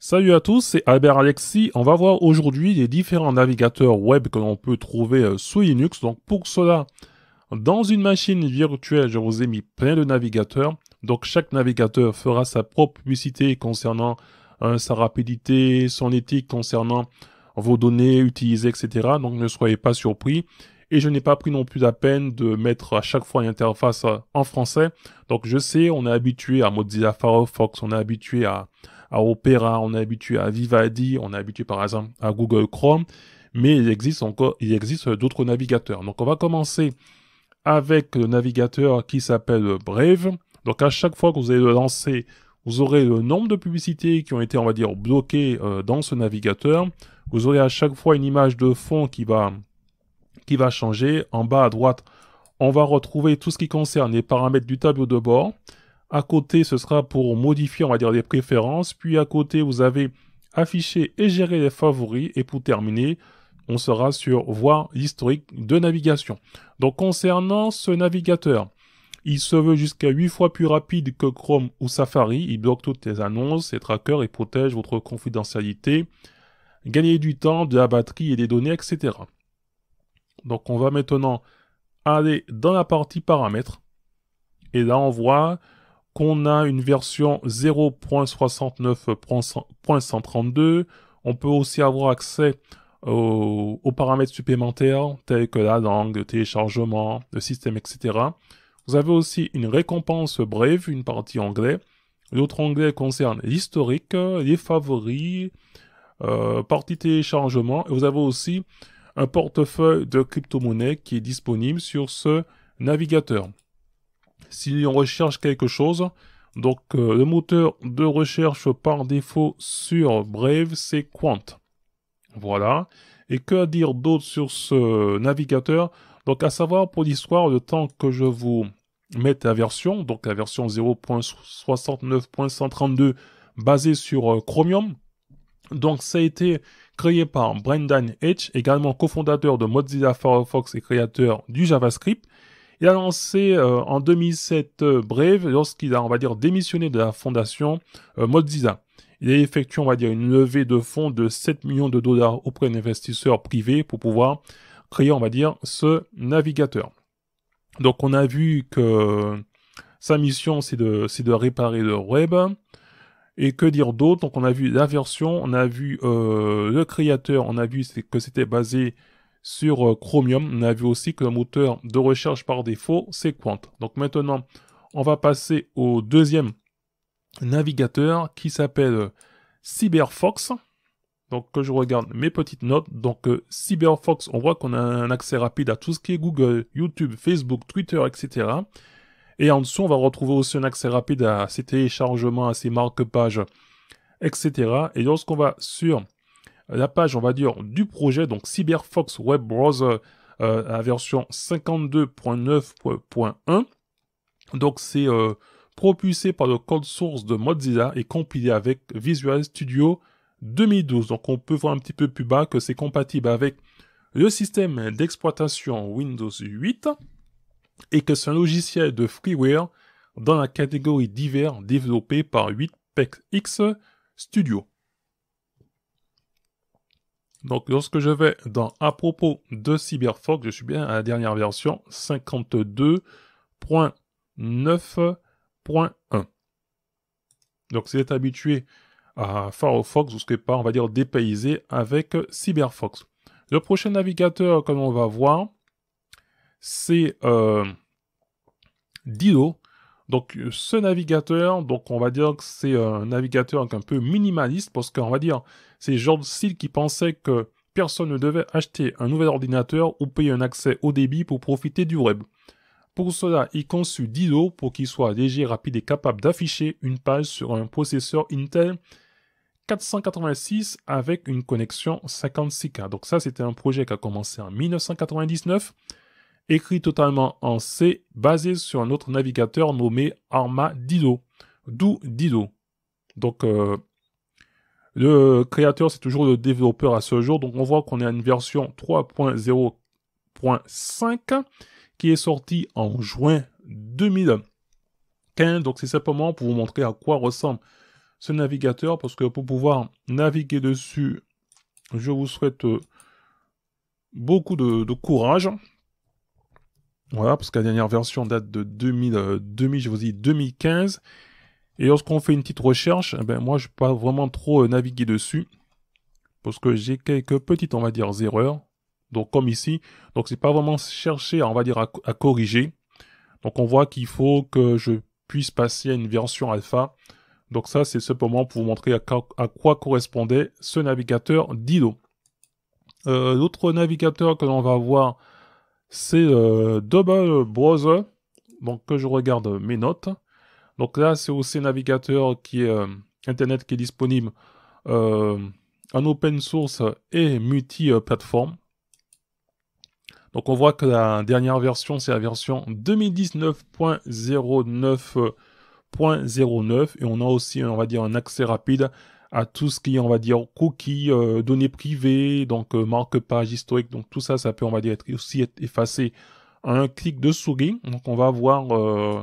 Salut à tous, c'est Albert Alexis. On va voir aujourd'hui les différents navigateurs web que l'on peut trouver euh, sous Linux. Donc pour cela, dans une machine virtuelle, je vous ai mis plein de navigateurs. Donc chaque navigateur fera sa propre publicité concernant euh, sa rapidité, son éthique concernant vos données utilisées, etc. Donc ne soyez pas surpris. Et je n'ai pas pris non plus la peine de mettre à chaque fois une interface euh, en français. Donc je sais, on est habitué à Mozilla Firefox, on est habitué à, à Opera, on est habitué à Vivaldi, on est habitué par exemple à Google Chrome, mais il existe encore, il existe d'autres navigateurs. Donc on va commencer avec le navigateur qui s'appelle Brave. Donc à chaque fois que vous allez le lancer, vous aurez le nombre de publicités qui ont été, on va dire, bloquées euh, dans ce navigateur. Vous aurez à chaque fois une image de fond qui va, qui va changer. En bas à droite, on va retrouver tout ce qui concerne les paramètres du tableau de bord. À côté, ce sera pour modifier, on va dire, les préférences. Puis à côté, vous avez afficher et gérer les favoris. Et pour terminer, on sera sur voir l'historique de navigation. Donc concernant ce navigateur, il se veut jusqu'à 8 fois plus rapide que Chrome ou Safari. Il bloque toutes les annonces, et trackers et protège votre confidentialité. Gagner du temps, de la batterie et des données, etc. Donc on va maintenant aller dans la partie paramètres. Et là on voit qu'on a une version 0.69.132. On peut aussi avoir accès aux, paramètres supplémentaires tels que la langue, le téléchargement, le système, etc. Vous avez aussi une récompense brève, une partie anglais. L'autre anglais concerne l'historique, les favoris, euh, partie téléchargement. Et vous avez aussi un portefeuille de crypto monnaie qui est disponible sur ce navigateur si on recherche quelque chose. Donc euh, le moteur de recherche par défaut sur Brave, c'est Quant. Voilà. Et que dire d'autre sur ce navigateur Donc à savoir pour l'histoire, le temps que je vous mette la version, donc la version 0.69.132 basée sur euh, Chromium. Donc ça a été créé par Brendan H, également cofondateur de Mozilla Firefox et créateur du JavaScript. Il a lancé euh, en 2007 euh, Brave lorsqu'il a, on va dire, démissionné de la fondation euh, Mozilla. Il a effectué, on va dire, une levée de fonds de 7 millions de dollars auprès d'investisseurs privés pour pouvoir créer, on va dire, ce navigateur. Donc on a vu que sa mission, c'est de, c'est de réparer le web. Et que dire d'autre Donc on a vu la version, on a vu le créateur, on a vu que c'était basé sur euh, Chromium. On a vu aussi que le moteur de recherche par défaut, c'est Quant. Donc maintenant, on va passer au deuxième navigateur qui s'appelle euh, CyberFox. Donc que je regarde mes petites notes. Donc euh, CyberFox, on voit qu'on a un accès rapide à tout ce qui est Google, YouTube, Facebook, Twitter, etc. Et en dessous, on va retrouver aussi un accès rapide à ses téléchargements, à ses marque-pages, etc. Et lorsqu'on va sur la page, on va dire, du projet, donc CyberFox Web Browser, euh, à version 52.9.1. Donc c'est euh, propulsé par le code source de Mozilla et compilé avec Visual Studio 2012. Donc on peut voir un petit peu plus bas que c'est compatible avec le système d'exploitation Windows 8 et que c'est un logiciel de freeware dans la catégorie divers développé par 8pexx Studio. Donc lorsque je vais dans à propos de Cyberfox, je suis bien à la dernière version 52.9.1. Donc si vous êtes habitué à Firefox, vous ne serez pas, on va dire, dépaysé avec Cyberfox. Le prochain navigateur que on va voir, c'est euh, Dido. Donc euh, ce navigateur, donc on va dire que c'est un navigateur un peu minimaliste parce qu'on va dire c'est George style qui pensait que personne ne devait acheter un nouvel ordinateur ou payer un accès au débit pour profiter du web. Pour cela, il conçut Dido pour qu'il soit léger, rapide et capable d'afficher une page sur un processeur Intel 486 avec une connexion 56K. Donc ça, c'était un projet qui a commencé en 1999 écrit totalement en C, basé sur un autre navigateur nommé Arma Dido. d'où Dido. Donc, euh, le créateur, c'est toujours le développeur à ce jour. Donc, on voit qu'on est à une version 3.0.5 qui est sortie en juin 2015. Donc, c'est simplement pour vous montrer à quoi ressemble ce navigateur, parce que pour pouvoir naviguer dessus, je vous souhaite euh, beaucoup de courage. Voilà, parce que la dernière version date de 2000, euh, je vous dis 2015. Et lorsqu'on fait une petite recherche, eh ben moi je pas vraiment trop euh, naviguer dessus parce que j'ai quelques petites on va dire erreurs. Donc comme ici, donc c'est pas vraiment chercher on va dire à, corriger. Donc on voit qu'il faut que je puisse passer à une version alpha. Donc ça c'est simplement pour vous montrer à, quoi correspondait ce navigateur Dido. Euh, l'autre navigateur que l'on va voir c'est euh, Double Browser, donc que je regarde mes notes. Donc là, c'est aussi un navigateur qui est euh, Internet qui est disponible euh, en open source et multi-plateforme. Donc on voit que la dernière version, c'est la version 2019.09.09 et on a aussi, on va dire, un accès rapide à tout ce qui est, on va dire, cookies, euh, données privées, donc euh, marque-page historique, donc tout ça, ça peut, on va dire, être, aussi être effacé à un clic de souris. Donc on va voir euh,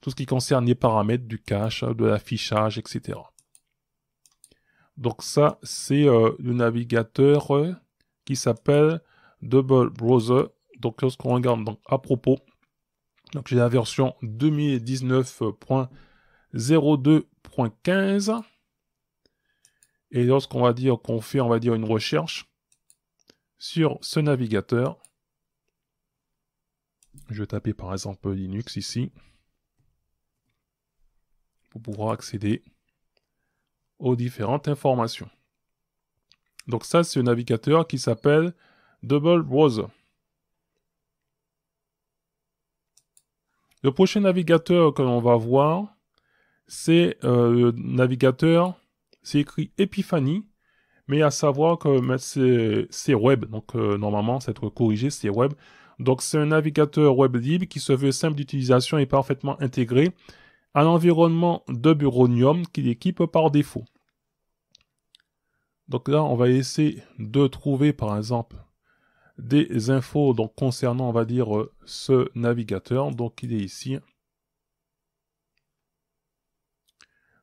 tout ce qui concerne les paramètres du cache, de l'affichage, etc. Donc ça, c'est le navigateur qui s'appelle Double Browser. Donc lorsqu'on regarde donc, à propos, donc j'ai la version 2019.02.15. Et lorsqu'on va dire qu'on fait, on va dire une recherche sur ce navigateur, je vais taper par exemple Linux ici pour pouvoir accéder aux différentes informations. Donc ça, c'est un navigateur qui s'appelle Double Browser. Le prochain navigateur que l'on va voir, c'est euh, le navigateur c'est écrit Epiphany, mais à savoir que c'est web, donc euh, normalement, c'est corrigé, c'est web. Donc c'est un navigateur web libre qui se veut simple d'utilisation et parfaitement intégré à l'environnement de Buronium qu'il équipe par défaut. Donc là, on va essayer de trouver par exemple des infos concernant, on va dire, euh, ce navigateur. Donc il est ici.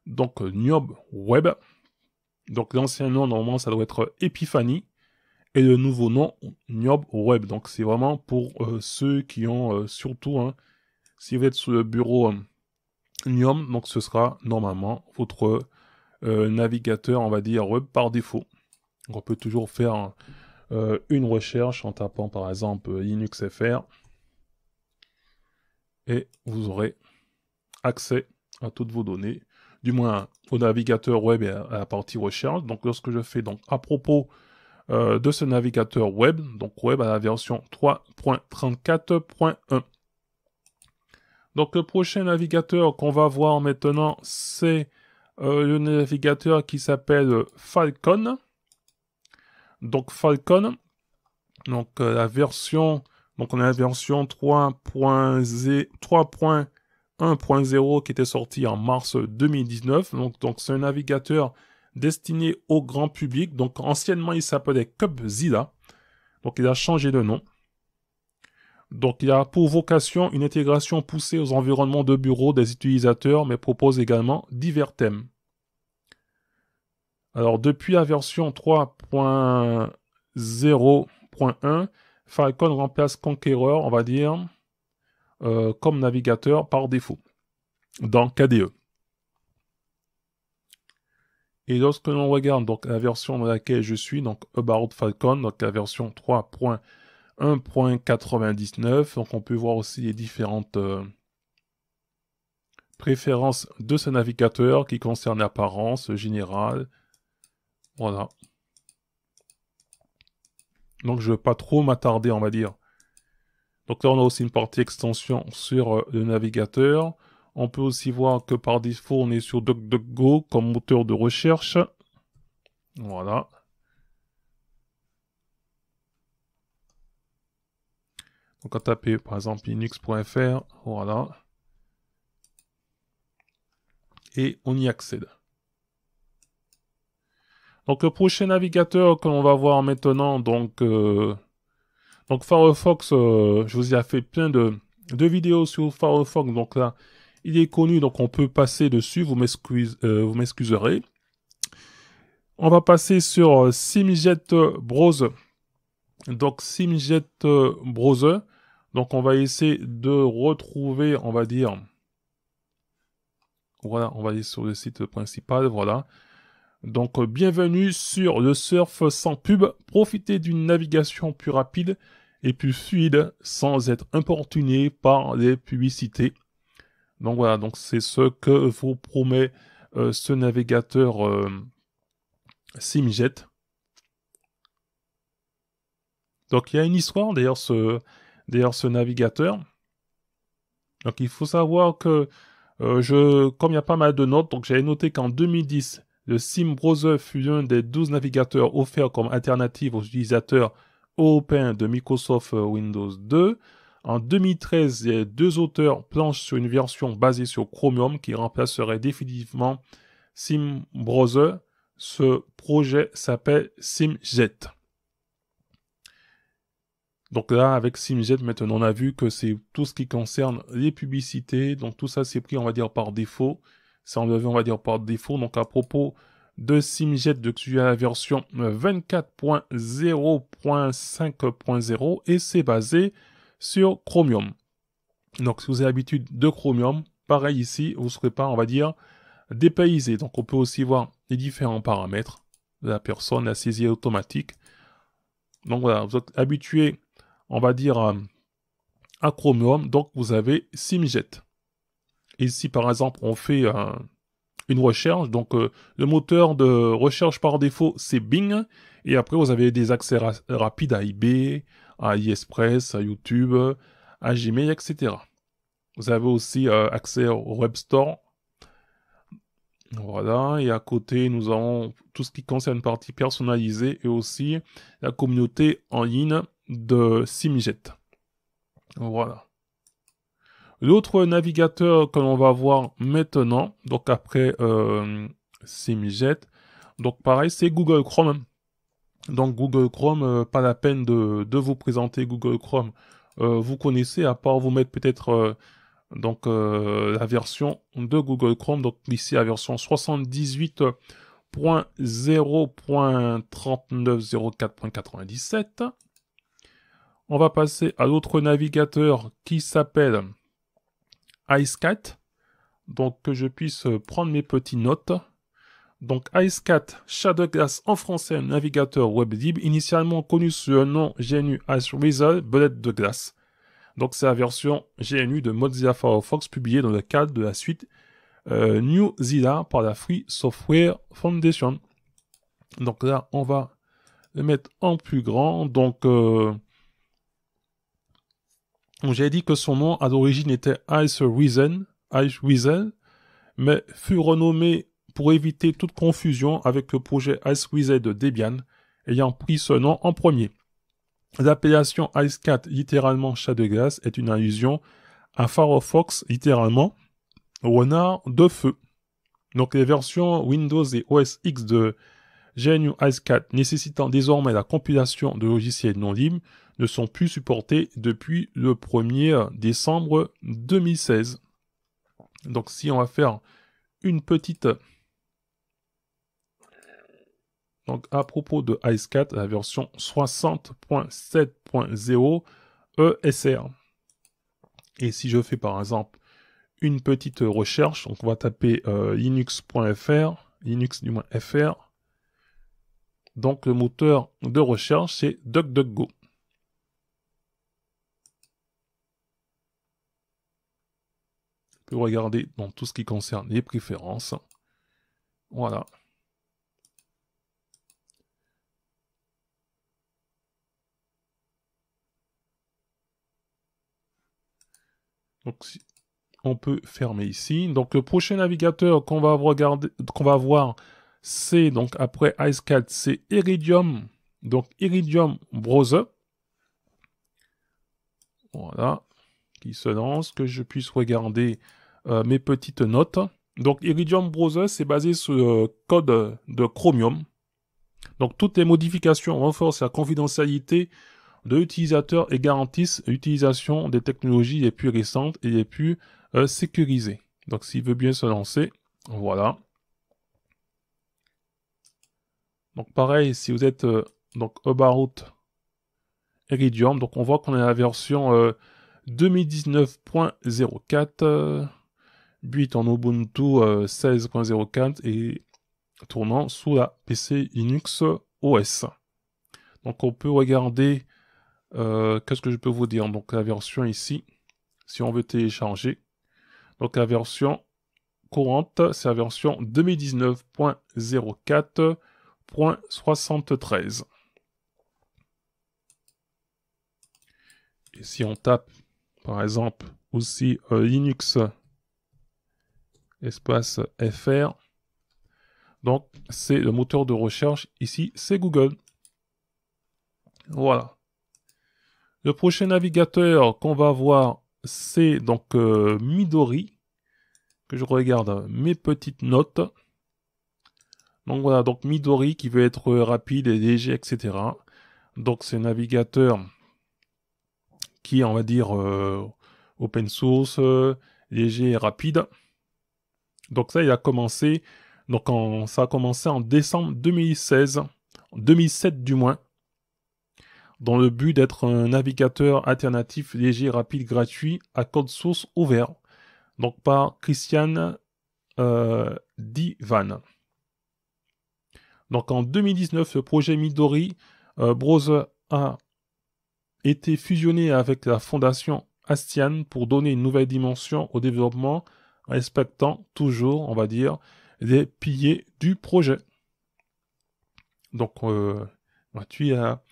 Donc euh, Niob Web. Donc l'ancien nom, normalement, ça doit être euh, Epiphany. Et le nouveau nom, Niob Web. Donc c'est vraiment pour euh, ceux qui ont euh, surtout, hein, si vous êtes sur le bureau euh, donc ce sera normalement votre navigateur, on va dire, web par défaut. on peut toujours faire une recherche en tapant par exemple Linux FR. Et vous aurez accès à toutes vos données du moins au navigateur web et à, la partie recherche. Donc lorsque je fais donc à propos euh, de ce navigateur web, donc web à la version 3.34.1. Donc le prochain navigateur qu'on va voir maintenant, c'est euh, le navigateur qui s'appelle Falcon. Donc Falcon, donc euh, la version, donc on a la version 3.0, 3. 1.0 qui était sorti en mars 2019. Donc, donc c'est un navigateur destiné au grand public. Donc anciennement, il s'appelait Cubzilla. Donc il a changé de nom. Donc il a pour vocation une intégration poussée aux environnements de bureau des utilisateurs, mais propose également divers thèmes. Alors depuis la version 3.0.1, Falcon remplace Conqueror, on va dire, euh, comme navigateur par défaut dans KDE. Et lorsque l'on regarde donc la version dans laquelle je suis, donc About Falcon, donc la version 3.1.99, donc on peut voir aussi les différentes euh, préférences de ce navigateur qui concerne l'apparence générale. Voilà. Donc je ne vais pas trop m'attarder, on va dire, donc là, on a aussi une partie extension sur euh, le navigateur. On peut aussi voir que par défaut, on est sur DuckDuckGo comme moteur de recherche. Voilà. Donc à taper par exemple linux.fr, voilà. Et on y accède. Donc le prochain navigateur que l'on va voir maintenant, donc euh, donc Firefox, euh, je vous ai fait plein de, vidéos sur Firefox. Donc là, il est connu, donc on peut passer dessus. Vous euh, m'excuserez. On va passer sur euh, SimJet Browser. Donc SimJet Browser. Donc on va essayer de retrouver, on va dire, voilà, on va aller sur le site principal, voilà. Donc euh, bienvenue sur le surf sans pub, profitez d'une navigation plus rapide et plus fluide sans être importuné par les publicités. Donc voilà, donc c'est ce que vous promet euh, ce navigateur euh, SimJet. Donc il y a une histoire d'ailleurs ce, navigateur. Donc il faut savoir que je, comme il y a pas mal de notes, donc j'avais noté qu'en 2010, le Sim Browser fut l'un des 12 navigateurs offerts comme alternative aux utilisateurs Open de Microsoft Windows 2. En 2013, les deux auteurs planchent sur une version basée sur Chromium qui remplacerait définitivement Sim Browser. Ce projet s'appelle SimJet. Donc là, avec SimJet, maintenant, on a vu que c'est tout ce qui concerne les publicités. Donc tout ça, c'est pris, on va dire, par défaut. C'est enlevé, on va dire, par défaut. Donc, à propos de SimJet, de tu la version 24.0.5.0 euh, et c'est basé sur Chromium. Donc, si vous avez l'habitude de Chromium, pareil ici, vous ne serez pas, on va dire, dépaysé. Donc, on peut aussi voir les différents paramètres de la personne, la saisie automatique. Donc, voilà, vous êtes habitué, on va dire, à Chromium. Donc, vous avez SimJet. Ici, par exemple on fait euh, une recherche, donc euh, le moteur de recherche par défaut c'est Bing, et après vous avez des accès rapides à eBay, à iExpress, à YouTube, à Gmail, etc. Vous avez aussi euh, accès au Web Store. Voilà, et à côté, nous avons tout ce qui concerne partie personnalisée et aussi la communauté en ligne de Simjet. Voilà. L'autre navigateur que l'on va voir maintenant, donc après euh, Semijet, donc pareil, c'est Google Chrome. Donc Google Chrome, euh, pas la peine de, vous présenter Google Chrome. Euh, vous connaissez, à part vous mettre peut-être euh, donc la version de Google Chrome, donc ici la version 78.0.3904.97. On va passer à l'autre navigateur qui s'appelle IceCat, donc que je puisse euh, prendre mes petites notes. Donc IceCat glace en français, navigateur web initialement connu sous le nom GNU Ice Wizard, Bullet de glace. Donc c'est la version GNU de Mozilla Firefox publiée dans le cadre de la suite euh, New zilla par la Free Software Foundation. Donc là, on va le mettre en plus grand. Donc euh, j'ai dit que son nom à l'origine était Ice Weasel, mais fut renommé pour éviter toute confusion avec le projet Ice Wizard de Debian, ayant pris ce nom en premier. L'appellation IceCat, littéralement chat de glace, est une allusion à Firefox, littéralement renard de feu. Donc les versions Windows et OS X de GNU IceCat nécessitant désormais la compilation de logiciels non libres, ne sont plus supportés depuis le 1er décembre 2016. Donc si on va faire une petite... Donc à propos de IceCat, la version 60.7.0 ESR. Et si je fais par exemple une petite recherche, donc on va taper euh, linux.fr, linux du moins fr. Donc le moteur de recherche c'est DuckDuckGo. peut regarder dans tout ce qui concerne les préférences. Voilà. Donc on peut fermer ici. Donc le prochain navigateur qu'on va regarder, qu'on va voir, c'est donc après Icecat, c'est Iridium. Donc Iridium Browser. Voilà se lance, que je puisse regarder euh, mes petites notes. Donc Iridium Browser, c'est basé sur le euh, code de Chromium. Donc toutes les modifications renforcent la confidentialité de l'utilisateur et garantissent l'utilisation des technologies les plus récentes et les plus euh, sécurisées. Donc s'il veut bien se lancer, voilà. Donc pareil, si vous êtes donc About Iridium, donc on voit qu'on a la version 2019.04, 8 euh, en Ubuntu 16.04 euh, et tournant sous la PC Linux OS. Donc on peut regarder, euh, qu'est-ce que je peux vous dire Donc la version ici, si on veut télécharger. Donc la version courante, c'est la version 2019.04.73. Et si on tape par exemple aussi euh, Linux espace fr. Donc c'est le moteur de recherche ici, c'est Google. Voilà. Le prochain navigateur qu'on va voir, c'est donc euh, Midori. Que je regarde hein, mes petites notes. Donc voilà, donc Midori qui veut être euh, rapide et léger, etc. Donc c'est navigateur qui est, on va dire, euh, open source, euh, léger et rapide. Donc ça, il a commencé, donc en, ça a commencé en décembre 2016, 2007 du moins, dans le but d'être un navigateur alternatif léger, rapide, gratuit, à code source ouvert, donc par Christian euh, Divan. Donc en 2019, le projet Midori Browser a été fusionné avec la fondation Astian pour donner une nouvelle dimension au développement, respectant toujours, on va dire, les piliers du projet. Donc, euh, gratuit à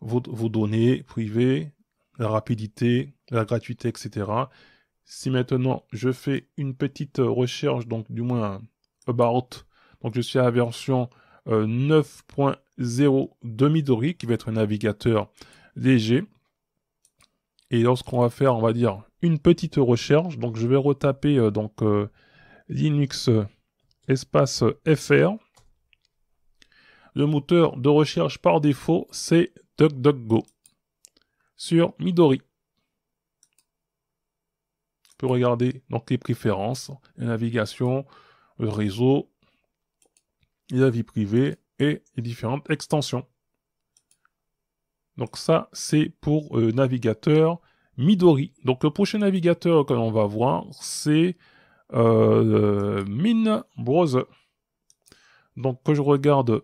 vos, données privées, la rapidité, la gratuité, etc. Si maintenant je fais une petite recherche, donc du moins about, donc je suis à la version 9.0 de Midori, qui va être un navigateur léger. Et lorsqu'on va faire, on va dire, une petite recherche, donc je vais retaper euh, donc, euh, Linux euh, espace FR. Le moteur de recherche par défaut, c'est DuckDuckGo sur Midori. On peut regarder donc les préférences, la navigation, le réseau, la vie privée et les différentes extensions. Donc ça, c'est pour euh, navigateur Midori. Donc le prochain navigateur que l'on va voir, c'est euh, Min Donc que je regarde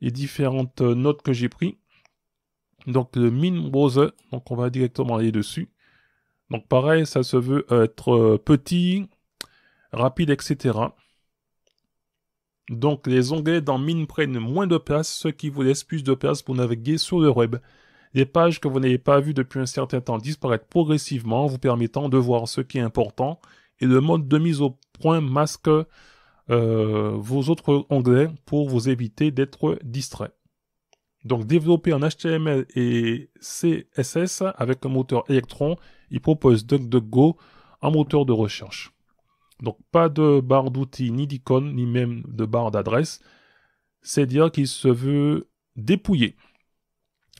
les différentes notes que j'ai prises. Donc le Min Browser, donc on va directement aller dessus. Donc pareil, ça se veut être euh, petit, rapide, etc. Donc les onglets dans Mine prennent moins de place, ce qui vous laisse plus de place pour naviguer sur le web. Les pages que vous n'avez pas vues depuis un certain temps disparaissent progressivement, vous permettant de voir ce qui est important, et le mode de mise au point masque euh, vos autres onglets pour vous éviter d'être distrait. Donc développé en HTML et CSS avec un moteur Electron, il propose DuckDuckGo en moteur de recherche. Donc pas de barre d'outils, ni d'icônes, ni même de barre d'adresse. C'est dire qu'il se veut dépouillé.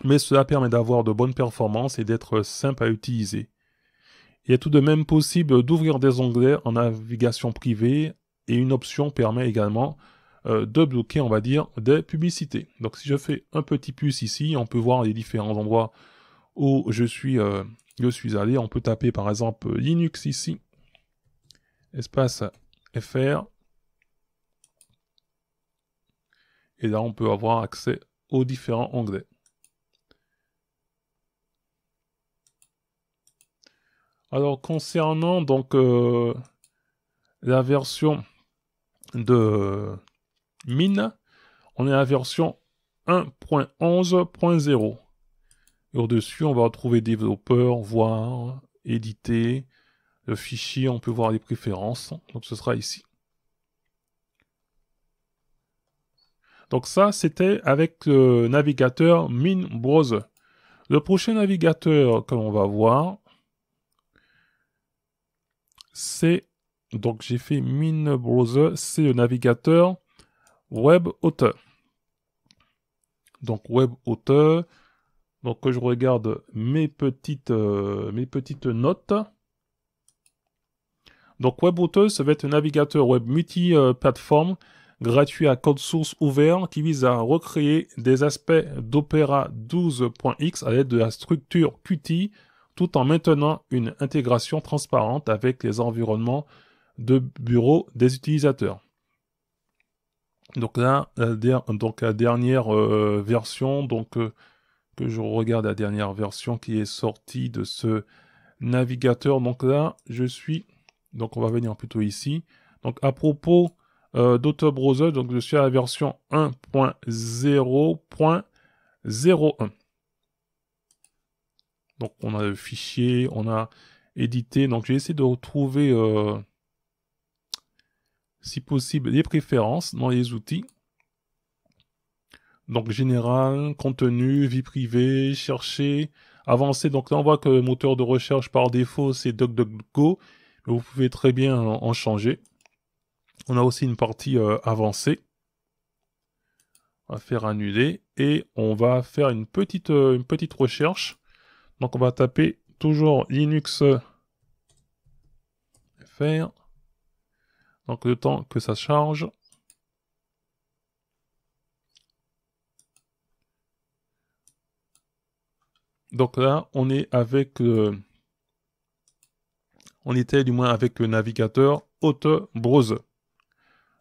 Mais cela permet d'avoir de bonnes performances et d'être simple à utiliser. Il est tout de même possible d'ouvrir des onglets en navigation privée et une option permet également euh, de bloquer, on va dire, des publicités. Donc si je fais un petit puce ici, on peut voir les différents endroits où je suis, euh, je suis allé. On peut taper par exemple Linux ici espace fr. Et là, on peut avoir accès aux différents onglets. Alors concernant donc euh, la version de Mine, on est à la version 1.11.0. Et au-dessus, on va retrouver développeur, voir, éditer, fichier, on peut voir les préférences. Donc ce sera ici. Donc ça, c'était avec le navigateur Min Browser. Le prochain navigateur que l'on va voir, c'est donc j'ai fait Min Browser, c'est le navigateur Web auteur Donc Web auteur Donc je regarde mes petites, euh, mes petites notes. Donc WebRouter, ça va être un navigateur web multi-plateforme gratuit à code source ouvert qui vise à recréer des aspects d'Opera 12.x à l'aide de la structure Qt tout en maintenant une intégration transparente avec les environnements de bureau des utilisateurs. Donc là, la, donc la dernière euh, version, donc euh, que je regarde la dernière version qui est sortie de ce navigateur. Donc là, je suis donc on va venir plutôt ici. Donc à propos euh, browser donc je suis à la version 1.0.01. Donc on a le fichier, on a édité. Donc j'ai essayé de retrouver, euh, si possible, les préférences dans les outils. Donc général, contenu, vie privée, chercher, avancer. Donc là on voit que le moteur de recherche par défaut c'est DuckDuckGo vous pouvez très bien en changer. On a aussi une partie euh, avancée. On va faire annuler et on va faire une petite, euh, une petite recherche. Donc on va taper toujours Linux faire. Donc le temps que ça charge. Donc là, on est avec... Euh, on était du moins avec le navigateur Haute Brose.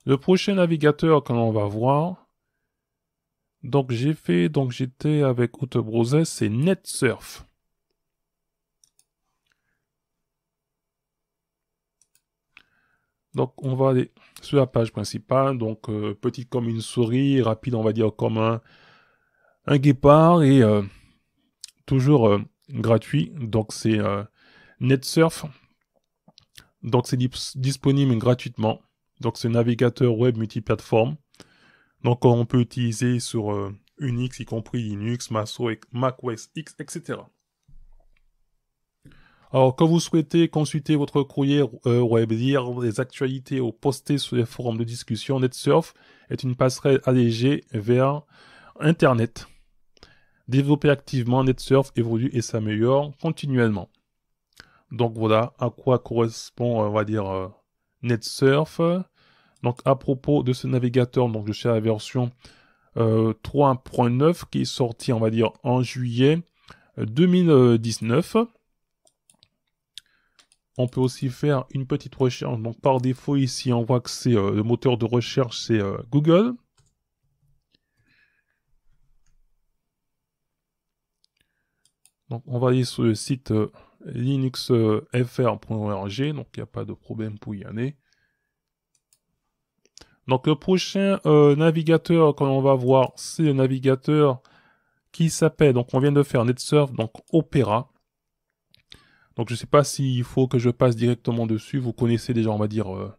Le prochain navigateur que l'on va voir, donc j'ai fait, donc j'étais avec Haute c'est NetSurf. Donc on va aller sur la page principale, donc petit euh, petite comme une souris, rapide on va dire comme un, guépard et euh, toujours euh, gratuit. Donc c'est NetSurf donc c'est disponible gratuitement. Donc c'est un navigateur web multiplateforme. Donc on peut utiliser sur euh, Unix, y compris Linux, Mac OS e, X, etc. Alors, quand vous souhaitez consulter votre courrier euh, web, lire les actualités ou poster sur les forums de discussion, NetSurf est une passerelle allégée vers Internet. Développé activement, NetSurf évolue et s'améliore continuellement. Donc voilà à quoi correspond, on va dire, euh, NetSurf. Donc à propos de ce navigateur, donc je suis à la version 3.9 euh, qui est sortie, on va dire, en juillet 2019. Euh, on peut aussi faire une petite recherche. Donc par défaut ici, on voit que c'est le moteur de recherche, c'est Google. Donc on va aller sur le site linuxfr.org, donc il n'y a pas de problème pour y aller. Donc le prochain euh, navigateur que l'on va voir, c'est le navigateur qui s'appelle, donc on vient de faire NetSurf, donc Opera. Donc je ne sais pas s'il faut que je passe directement dessus, vous connaissez déjà, on va dire, euh,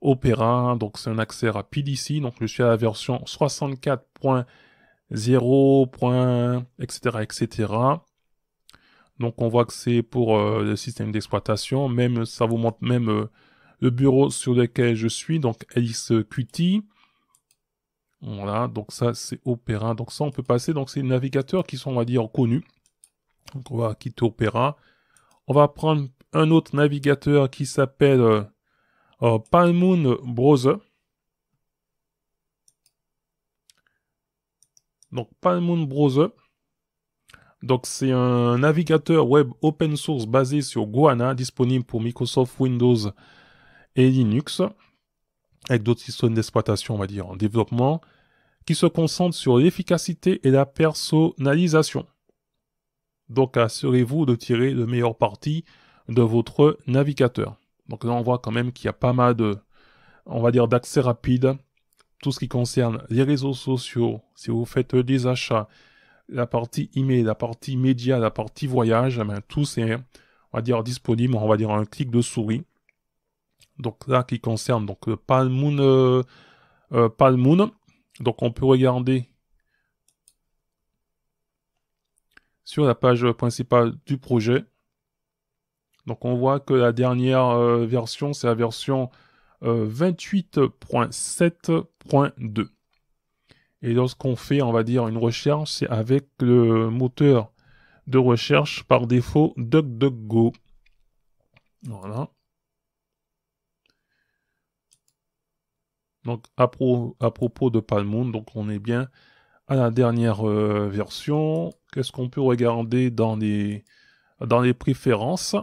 Opera, donc c'est un accès rapide ici, donc je suis à la version 64.0. etc., etc. Donc on voit que c'est pour euh, le système d'exploitation. Même ça vous montre même euh, le bureau sur lequel je suis, donc QT. Voilà, donc ça c'est Opera. Donc ça on peut passer. Donc c'est les navigateurs qui sont on va dire connus. Donc on va quitter Opera. On va prendre un autre navigateur qui s'appelle euh, Palmoon Browser. Donc Palmoon Browser. Donc c'est un navigateur web open source basé sur Guana, disponible pour Microsoft Windows et Linux, avec d'autres systèmes d'exploitation, on va dire, en développement, qui se concentre sur l'efficacité et la personnalisation. Donc assurez-vous de tirer le meilleur parti de votre navigateur. Donc là on voit quand même qu'il y a pas mal de, on va dire, d'accès rapide, tout ce qui concerne les réseaux sociaux, si vous faites des achats, la partie email, la partie média, la partie voyage, eh ben, tout c'est, on va dire, disponible, on va dire, un clic de souris. Donc là, qui concerne donc le Palmoon, euh, euh, Donc on peut regarder sur la page principale du projet. Donc on voit que la dernière euh, version, c'est la version 28.7.2. Et lorsqu'on fait, on va dire, une recherche, c'est avec le moteur de recherche par défaut DuckDuckGo. Voilà. Donc à, propos de Palmoon, donc on est bien à la dernière euh, version. Qu'est-ce qu'on peut regarder dans les, dans les préférences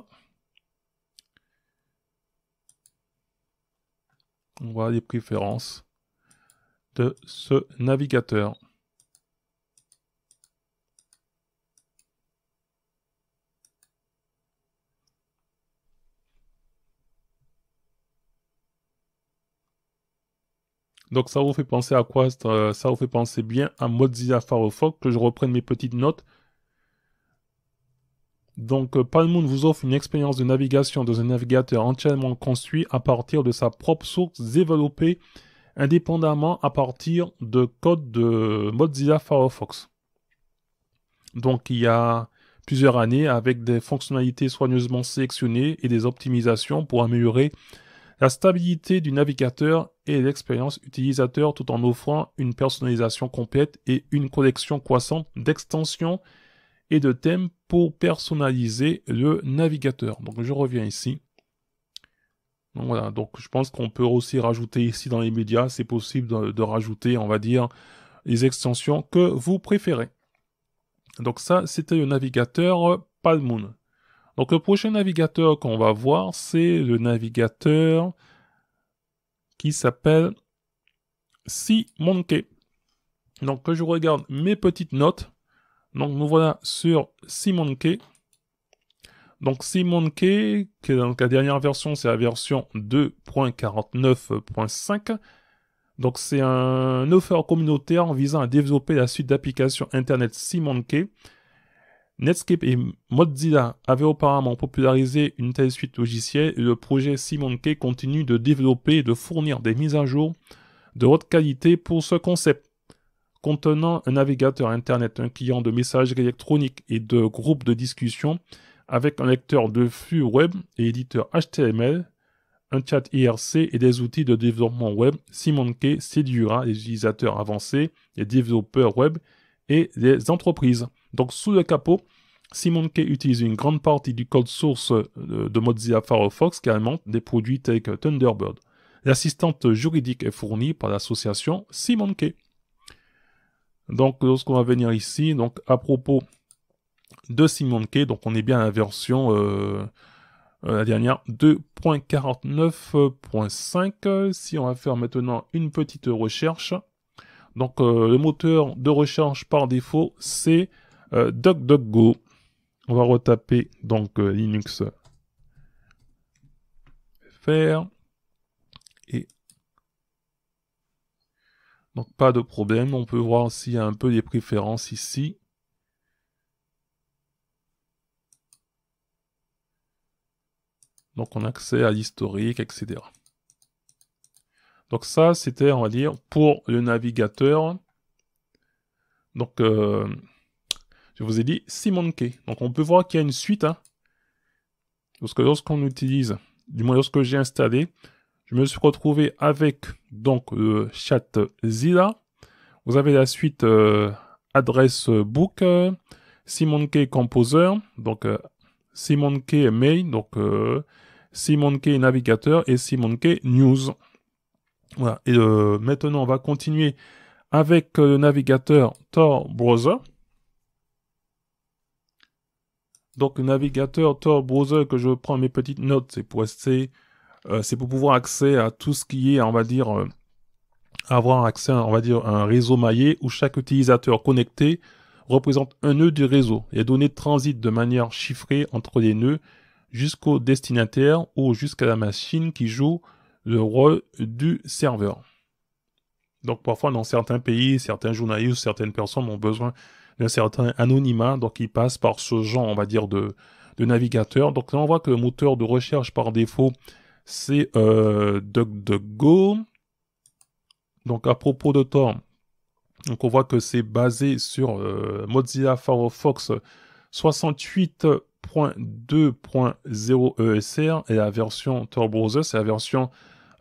On voit les préférences de ce navigateur. Donc ça vous fait penser à quoi euh, Ça vous fait penser bien à Mozilla Firefox, que je reprenne mes petites notes. Donc euh, Palmoon vous offre une expérience de navigation dans un navigateur entièrement construit à partir de sa propre source développée indépendamment à partir de codes de Mozilla Firefox. Donc il y a plusieurs années avec des fonctionnalités soigneusement sélectionnées et des optimisations pour améliorer la stabilité du navigateur et l'expérience utilisateur tout en offrant une personnalisation complète et une collection croissante d'extensions et de thèmes pour personnaliser le navigateur. Donc je reviens ici. Donc, voilà, je pense qu'on peut aussi rajouter ici dans les médias, c'est possible de, rajouter, on va dire, les extensions que vous préférez. Donc ça, c'était le navigateur Palmoon. Donc le prochain navigateur qu'on va voir, c'est le navigateur qui s'appelle Sea Donc que je regarde mes petites notes. Donc nous voilà sur Sea donc Simon Key, qui est la dernière version, c'est la version 2.49.5. Donc c'est un offer communautaire visant à développer la suite d'applications Internet SimonKey. Netscape et Mozilla avaient auparavant popularisé une telle suite logicielle et le projet SimonKey continue de développer et de fournir des mises à jour de haute qualité pour ce concept. Contenant un navigateur Internet, un client de messages électroniques et de groupes de discussion, avec un lecteur de flux web et éditeur HTML, un chat IRC et des outils de développement web, Simonkey séduira les utilisateurs avancés, les développeurs web et les entreprises. Donc sous le capot, Simonkey utilise une grande partie du code source euh, de Mozilla Firefox qui alimente des produits tels que Thunderbird. L'assistante juridique est fournie par l'association Simonkey. Donc lorsqu'on va venir ici, donc à propos de Simon Donc on est bien à la version euh, euh, la dernière 2.49.5. Si on va faire maintenant une petite recherche. Donc euh, le moteur de recherche par défaut c'est DuckDuckGo. On va retaper donc Linux faire et donc pas de problème. On peut voir s'il y a un peu des préférences ici. Donc on a accès à l'historique, etc. Donc ça, c'était, on va dire, pour le navigateur. Donc, euh, je vous ai dit Simonkey. Donc on peut voir qu'il y a une suite. Hein, parce que lorsqu'on utilise, du moins lorsque j'ai installé, je me suis retrouvé avec donc le chat Zilla. Vous avez la suite euh, adresse book, euh, Simonkey Composer, donc K Mail, donc euh, Simon K Navigateur et K News. Voilà. Et euh, maintenant, on va continuer avec euh, le navigateur Tor Browser. Donc, le navigateur Tor Browser que je prends mes petites notes, c'est pour c'est pour pouvoir accéder à tout ce qui est, on va dire, avoir accès, on va dire, à un réseau maillé où chaque utilisateur connecté représente un nœud du réseau. Les données transitent de manière chiffrée entre les nœuds jusqu'au destinataire ou jusqu'à la machine qui joue le rôle du serveur. Donc parfois dans certains pays, certains journalistes, certaines personnes ont besoin d'un certain anonymat, donc ils passent par ce genre, on va dire, de, navigateur. Donc là on voit que le moteur de recherche par défaut, c'est euh, DuckDuckGo. Donc à propos de Tor, donc on voit que c'est basé sur euh, Mozilla Firefox 68.2.0 ESR et la version Tor Browser, c'est la version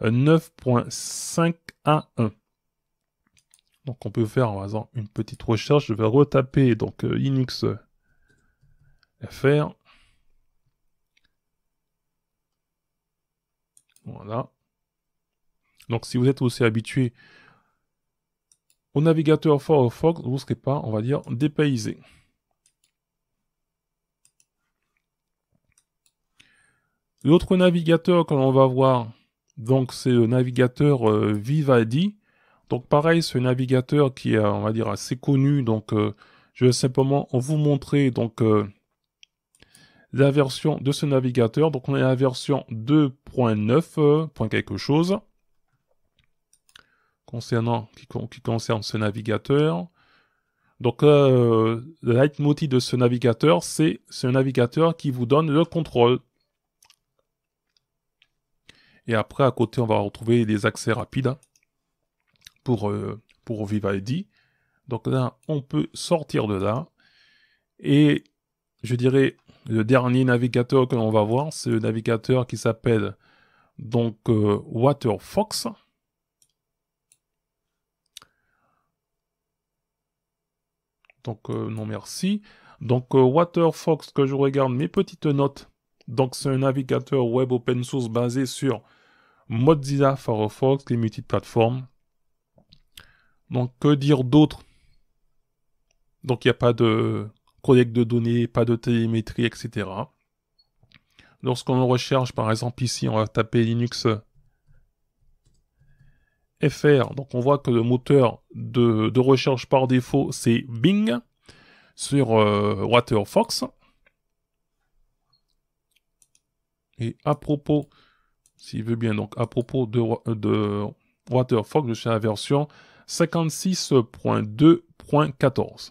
95 euh, Donc on peut faire en exemple une petite recherche, je vais retaper donc euh, Linux FR. Voilà. Donc si vous êtes aussi habitué au navigateur Firefox, vous ne serez pas, on va dire, dépaysé. L'autre navigateur que l'on va voir, donc c'est le navigateur euh, Donc pareil, c'est un navigateur qui est, on va dire, assez connu. Donc euh, je vais simplement vous montrer donc euh, la version de ce navigateur. Donc on est à la version 2.9, euh, point quelque chose concernant, qui, concerne ce navigateur. Donc, euh, le leitmotiv de ce navigateur, c'est ce navigateur qui vous donne le contrôle. Et après, à côté, on va retrouver les accès rapides hein, pour, euh, pour Vivaldi. Donc là, on peut sortir de là. Et je dirais, le dernier navigateur que l'on va voir, c'est le navigateur qui s'appelle donc euh, Waterfox. Donc euh, non merci. Donc euh, Waterfox que je regarde mes petites notes. Donc c'est un navigateur web open source basé sur Mozilla, Firefox, les multi-plateformes. Donc que dire d'autre Donc il n'y a pas de collecte de données, pas de télémétrie, etc. Lorsqu'on recherche, par exemple ici, on va taper Linux FR, donc on voit que le moteur de, recherche par défaut, c'est Bing sur euh, Waterfox. Et à propos, s'il veut bien, donc à propos de, Waterfox, je suis à la version 56.2.14.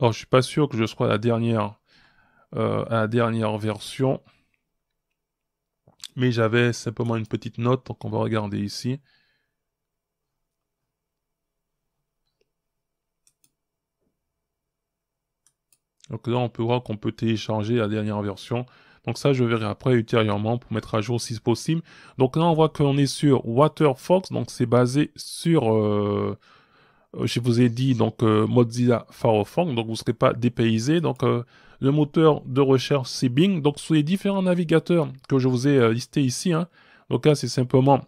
Alors, je suis pas sûr que je sois la dernière, euh, à la dernière version mais j'avais simplement une petite note, donc on va regarder ici. Donc là, on peut voir qu'on peut télécharger la dernière version. Donc ça, je verrai après ultérieurement pour mettre à jour si possible. Donc là, on voit qu'on est sur Waterfox. Donc c'est basé sur, euh, euh, je vous ai dit, donc euh, Mozilla Firefox. Donc vous ne serez pas dépaysé. Donc le moteur de recherche, c'est Bing. Donc, sur les différents navigateurs que je vous ai euh, listés ici, hein, donc là, c'est simplement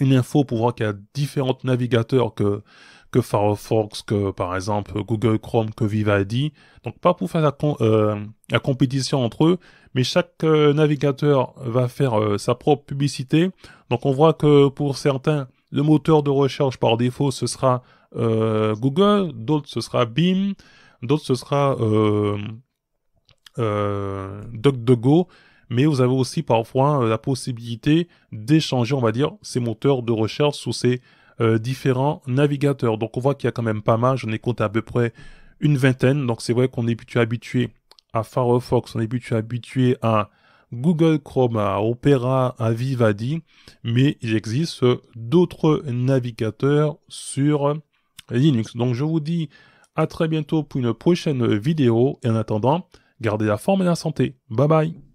une info pour voir qu'il y a différents navigateurs que, que Firefox, que par exemple Google Chrome, que Vivaldi. Donc pas pour faire la, euh, compétition entre eux, mais chaque euh, navigateur va faire sa propre publicité. Donc on voit que pour certains, le moteur de recherche par défaut, ce sera Google, d'autres ce sera Bing, d'autres ce sera euh, DuckDuckGo, mais vous avez aussi parfois euh, la possibilité d'échanger, on va dire, ces moteurs de recherche sous ces euh, différents navigateurs. Donc on voit qu'il y a quand même pas mal, j'en ai compté à peu près une vingtaine. Donc c'est vrai qu'on est habitué à Firefox, on est habitué à Google Chrome, à Opera, à Vivadi, mais il existe d'autres navigateurs sur Linux. Donc je vous dis à très bientôt pour une prochaine vidéo et en attendant, Gardez la forme et la santé. Bye bye